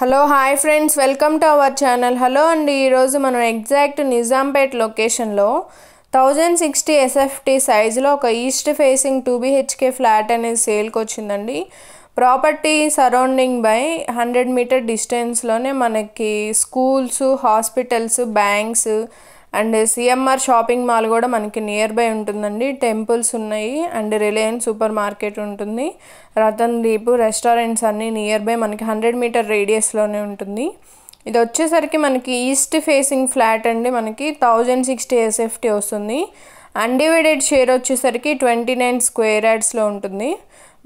hello hi friends welcome to our channel hello అండి ఈరోజు మనం ఎగ్జాక్ట్ నిజాంపేట్ లొకేషన్లో థౌజండ్ సిక్స్టీ ఎస్ఎఫ్టీ సైజులో ఒక east facing two BHK flat అనేది సేల్కి వచ్చిందండి property surrounding by hundred metre డిస్టెన్స్లోనే మనకి schools hospitals banks and CMR shopping mall కూడా మనకి నియర్ బై ఉంటుందండి టెంపుల్స్ ఉన్నాయి అండ్ రిలయన్స్ సూపర్ మార్కెట్ ఉంటుంది రతన్ దీప్ రెస్టారెంట్స్ అన్నీ నియర్ బై మనకి హండ్రెడ్ మీటర్ రేడియస్లోనే ఉంటుంది ఇది వచ్చేసరికి మనకి ఈస్ట్ ఫేసింగ్ ఫ్లాట్ అండి మనకి థౌజండ్ సిక్స్టీ ఎస్ఎఫ్టీ వస్తుంది అన్డివైడెడ్ షేర్ వచ్చేసరికి ట్వంటీ నైన్ స్క్వేర్ యాడ్స్లో ఉంటుంది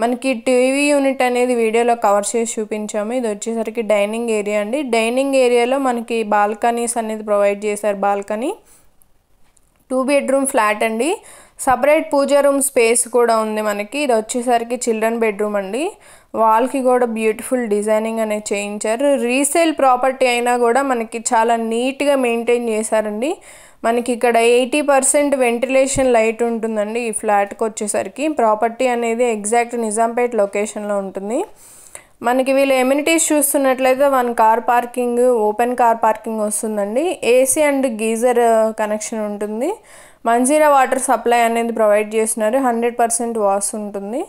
మనకి టీవీ యూనిట్ అనేది వీడియోలో కవర్ చేసి చూపించాము ఇది వచ్చేసరికి డైనింగ్ ఏరియా అండి డైనింగ్ ఏరియాలో మనకి బాల్కనీస్ అనేది ప్రొవైడ్ చేశారు బాల్కనీ టూ బెడ్రూమ్ ఫ్లాట్ అండి సపరేట్ పూజా రూమ్ స్పేస్ కూడా ఉంది మనకి ఇది వచ్చేసరికి చిల్డ్రన్ బెడ్రూమ్ అండి వాల్కి కూడా బ్యూటిఫుల్ డిజైనింగ్ అనేది చేయించారు రీసేల్ ప్రాపర్టీ అయినా కూడా మనకి చాలా నీట్గా మెయింటైన్ చేశారండి మనకి ఇక్కడ ఎయిటీ పర్సెంట్ వెంటిలేషన్ లైట్ ఉంటుందండి ఈ ఫ్లాట్కి వచ్చేసరికి ప్రాపర్టీ అనేది ఎగ్జాక్ట్ నిజాంపేట్ లొకేషన్లో ఉంటుంది మనకి వీళ్ళు ఎమ్యూనిటీస్ చూస్తున్నట్లయితే one car parking open car parking వస్తుందండి ఏసీ అండ్ గీజర్ కనెక్షన్ ఉంటుంది మంజీరా వాటర్ సప్లై అనేది ప్రొవైడ్ చేస్తున్నారు హండ్రెడ్ పర్సెంట్ వాస్ ఉంటుంది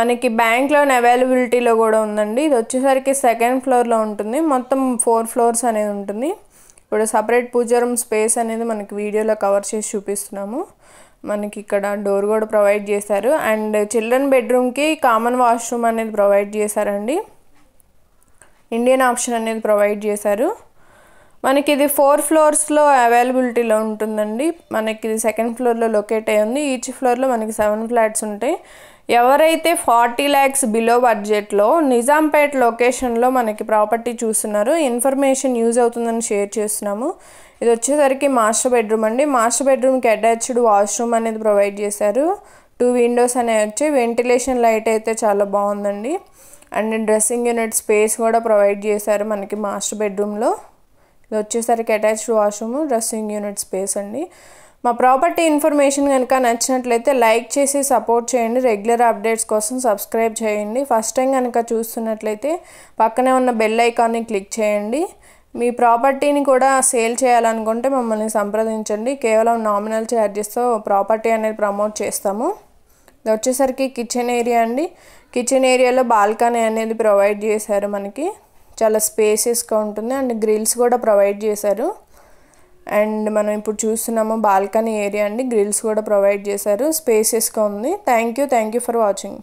మనకి బ్యాంక్ లోన్ అవైలబిలిటీలో కూడా ఉందండి ఇది వచ్చేసరికి సెకండ్ ఫ్లోర్లో ఉంటుంది మొత్తం ఫోర్ ఫ్లోర్స్ అనేది ఉంటుంది ఇప్పుడు సపరేట్ పూజారం స్పేస్ అనేది మనకి వీడియోలో కవర్ చేసి చూపిస్తున్నాము మనకి ఇక్కడ డోర్ కూడా ప్రొవైడ్ చేశారు అండ్ చిల్డ్రన్ బెడ్రూమ్కి కామన్ వాష్రూమ్ అనేది ప్రొవైడ్ చేశారండి ఇండియన్ ఆప్షన్ అనేది ప్రొవైడ్ చేశారు మనకి ఇది ఫోర్ ఫ్లోర్స్లో అవైలబిలిటీలో ఉంటుందండి మనకి ఇది సెకండ్ ఫ్లోర్లో లొకేట్ అయ్యి ఉంది ఈచ్ ఫ్లోర్లో మనకి సెవెన్ ఫ్లాట్స్ ఉంటాయి ఎవరైతే ఫార్టీ ల్యాక్స్ బిలో బడ్జెట్లో నిజాంపేట్ లొకేషన్లో మనకి ప్రాపర్టీ చూస్తున్నారు ఇన్ఫర్మేషన్ యూజ్ అవుతుందని షేర్ చేస్తున్నాము ఇది వచ్చేసరికి మాస్టర్ బెడ్రూమ్ అండి మాస్టర్ బెడ్రూమ్కి అటాచ్డ్ వాష్రూమ్ అనేది ప్రొవైడ్ చేశారు టూ విండోస్ అనేవి వచ్చి వెంటిలేషన్ లైట్ అయితే చాలా బాగుందండి అండ్ డ్రెస్సింగ్ యూనిట్ స్పేస్ కూడా ప్రొవైడ్ చేశారు మనకి మాస్టర్ బెడ్రూమ్లో ఇది వచ్చేసరికి attached washroom dressing unit space అండి మా ప్రాపర్టీ ఇన్ఫర్మేషన్ కనుక నచ్చినట్లయితే లైక్ చేసి సపోర్ట్ చేయండి రెగ్యులర్ అప్డేట్స్ కోసం సబ్స్క్రైబ్ చేయండి ఫస్ట్ టైం కనుక చూస్తున్నట్లయితే పక్కనే ఉన్న బెల్ ఐకాన్ని క్లిక్ చేయండి మీ ప్రాపర్టీని కూడా సేల్ చేయాలనుకుంటే మమ్మల్ని సంప్రదించండి కేవలం నామినల్ ఛార్జెస్తో ప్రాపర్టీ అనేది ప్రమోట్ చేస్తాము ఇది వచ్చేసరికి కిచెన్ ఏరియా అండి కిచెన్ ఏరియాలో బాల్కనీ అనేది ప్రొవైడ్ చేశారు మనకి చాలా స్పేసెస్గా ఉంటుంది అండ్ గ్రిల్స్ కూడా ప్రొవైడ్ చేశారు అండ్ మనం ఇప్పుడు చూస్తున్నాము బాల్కనీ ఏరియా అండి గ్రిల్స్ కూడా ప్రొవైడ్ చేశారు స్పేసెస్గా ఉంది thank you thank you for watching